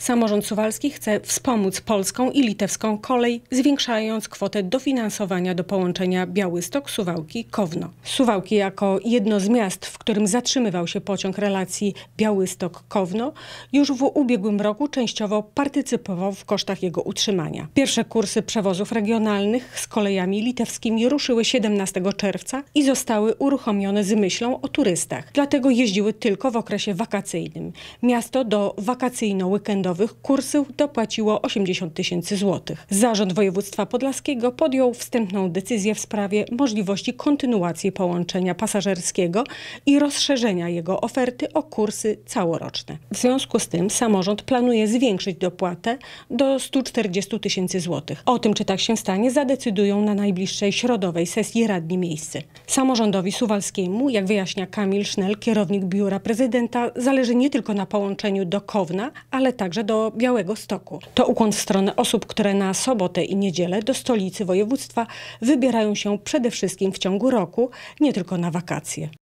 Samorząd Suwalski chce wspomóc polską i litewską kolej, zwiększając kwotę dofinansowania do połączenia Białystok-Suwałki-Kowno. Suwałki jako jedno z miast, w którym zatrzymywał się pociąg relacji Białystok-Kowno, już w ubiegłym roku częściowo partycypował w kosztach jego utrzymania. Pierwsze kursy przewozów regionalnych z kolejami litewskimi ruszyły 17 czerwca i zostały uruchomione z myślą o turystach. Dlatego jeździły tylko w okresie wakacyjnym. Miasto do wakacyjno-weekendowego terminowych kursy dopłaciło 80 tysięcy złotych. Zarząd Województwa Podlaskiego podjął wstępną decyzję w sprawie możliwości kontynuacji połączenia pasażerskiego i rozszerzenia jego oferty o kursy całoroczne. W związku z tym samorząd planuje zwiększyć dopłatę do 140 tysięcy złotych. O tym, czy tak się stanie, zadecydują na najbliższej środowej sesji Radni Miejscy. Samorządowi suwalskiemu, jak wyjaśnia Kamil Sznel, kierownik Biura Prezydenta, zależy nie tylko na połączeniu do Kowna, ale także do Białego Stoku. To ukłon w stronę osób, które na sobotę i niedzielę do stolicy województwa wybierają się przede wszystkim w ciągu roku, nie tylko na wakacje.